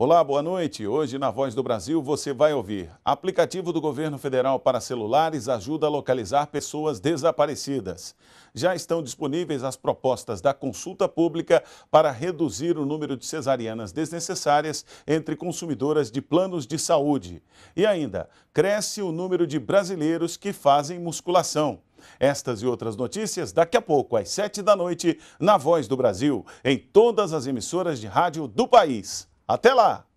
Olá, boa noite. Hoje na Voz do Brasil você vai ouvir. Aplicativo do governo federal para celulares ajuda a localizar pessoas desaparecidas. Já estão disponíveis as propostas da consulta pública para reduzir o número de cesarianas desnecessárias entre consumidoras de planos de saúde. E ainda, cresce o número de brasileiros que fazem musculação. Estas e outras notícias daqui a pouco, às sete da noite, na Voz do Brasil, em todas as emissoras de rádio do país. Até lá!